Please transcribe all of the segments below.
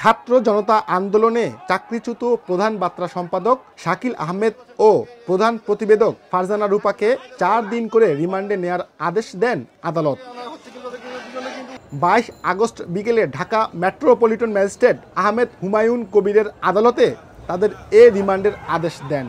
ছাত্র জনতা আন্দোলনে চাকরিচ্যুত প্রধান বার্তা সম্পাদক শাকিল আহমেদ ও প্রধান প্রতিবেদক ফারজানা রূপাকে চার দিন করে রিমান্ডে নেয়ার আদেশ দেন আদালত বাইশ আগস্ট বিকেলে ঢাকা মেট্রোপলিটন ম্যাজিস্ট্রেট আহমেদ হুমায়ুন কবিরের আদালতে তাদের এ রিমান্ডের আদেশ দেন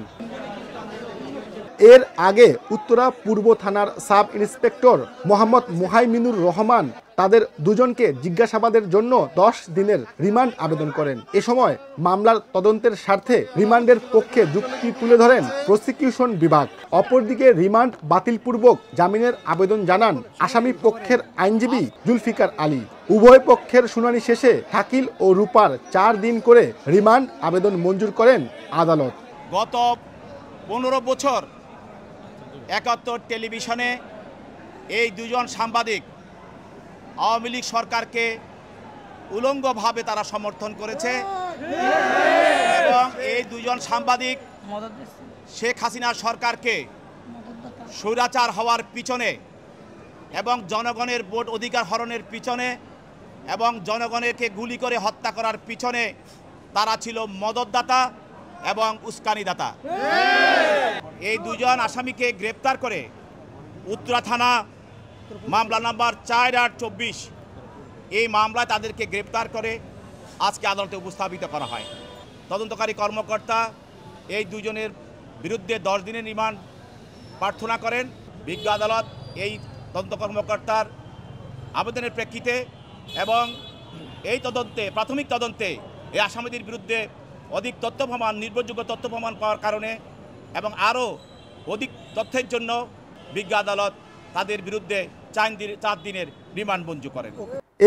এর আগে উত্তরা পূর্ব থানার সাব ইন্সপেক্টর মোহাম্মদ মোহাইমিনুর রহমান তাদের দুজনকে জিজ্ঞাসাবাদের জন্য দশ দিনের রিমান্ড আবেদন করেন এ সময় মামলার তদন্তের স্বার্থে রিমান্ডের পক্ষে যুক্তি তুলে ধরেন প্রসিকিউশন বিভাগ অপরদিকে রিমান্ড বাতিলপূর্বক জামিনের আবেদন জানান আসামি পক্ষের আইনজীবী জুলফিকার আলী উভয় পক্ষের শুনানি শেষে থাকিল ও রূপার চার দিন করে রিমান্ড আবেদন মঞ্জুর করেন আদালত গত পনেরো বছর একাত্তর টেলিভিশনে এই দুজন সাংবাদিক আওয়ামী লীগ সরকারকে উলঙ্গভাবে তারা সমর্থন করেছে এবং এই দুজন সাংবাদিক শেখ হাসিনা সরকারকে স্বৈরাচার হওয়ার পিছনে এবং জনগণের ভোট অধিকার হরণের পিছনে এবং জনগণেরকে গুলি করে হত্যা করার পিছনে তারা ছিল মদতদাতা এবং উস্কানিদাতা এই দুজন আসামিকে গ্রেপ্তার করে উত্তরা থানা মামলা নাম্বার চার আট চব্বিশ এই মামলায় তাদেরকে গ্রেপ্তার করে আজকে আদালতে উপস্থাপিত করা হয় তদন্তকারী কর্মকর্তা এই দুজনের বিরুদ্ধে দশ দিনের রিমান্ড প্রার্থনা করেন বিজ্ঞ আদালত এই তদন্ত কর্মকর্তার আবেদনের প্রেক্ষিতে এবং এই তদন্তে প্রাথমিক তদন্তে এই আসামিদের বিরুদ্ধে অধিক তথ্য প্রমাণ নির্ভরযোগ্য তথ্য প্রমাণ পাওয়ার কারণে এবং আরও অধিক তথ্যের জন্য বিজ্ঞ আদালত তাদের বিরুদ্ধে চার দিনের রিমান্ড মঞ্জুর করেন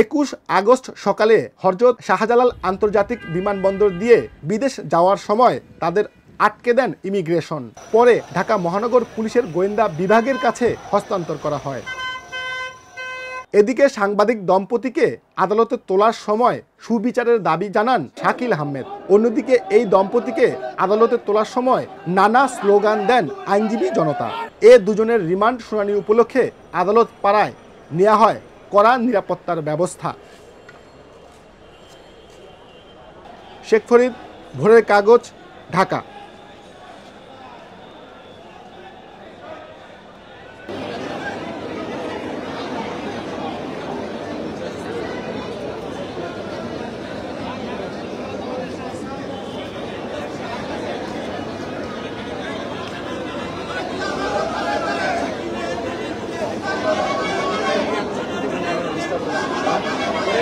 একুশ আগস্ট সকালে হরজত শাহজালাল আন্তর্জাতিক বিমানবন্দর দিয়ে বিদেশ যাওয়ার সময় তাদের আটকে দেন ইমিগ্রেশন পরে ঢাকা মহানগর পুলিশের গোয়েন্দা বিভাগের কাছে হস্তান্তর করা হয় এদিকে সাংবাদিক দম্পতিকে আদালতে তোলার সময় সুবিচারের দাবি জানান শাকিল আহমেদ অন্যদিকে এই দম্পতিকে আদালতে তোলার সময় নানা স্লোগান দেন আইনজীবী জনতা এ দুজনের রিমান্ড শুনানি উপলক্ষে আদালত পাড়ায় নেওয়া হয় কড়া নিরাপত্তার ব্যবস্থা শেখ ফরিদ ভোরের কাগজ ঢাকা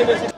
Gracias.